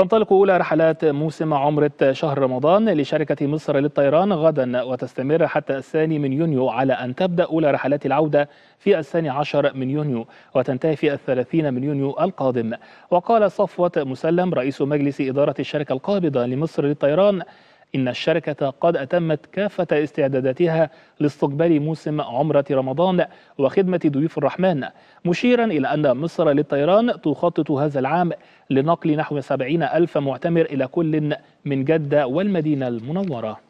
تنطلق أولى رحلات موسم عمرة شهر رمضان لشركة مصر للطيران غدا وتستمر حتى الثاني من يونيو على أن تبدأ أولى رحلات العودة في الثاني عشر من يونيو وتنتهي في الثلاثين من يونيو القادم وقال صفوة مسلم رئيس مجلس إدارة الشركة القابضة لمصر للطيران إن الشركة قد أتمت كافة استعداداتها لاستقبال موسم عمرة رمضان وخدمة ضيوف الرحمن مشيرا إلى أن مصر للطيران تخطط هذا العام لنقل نحو 70 ألف معتمر إلى كل من جدة والمدينة المنورة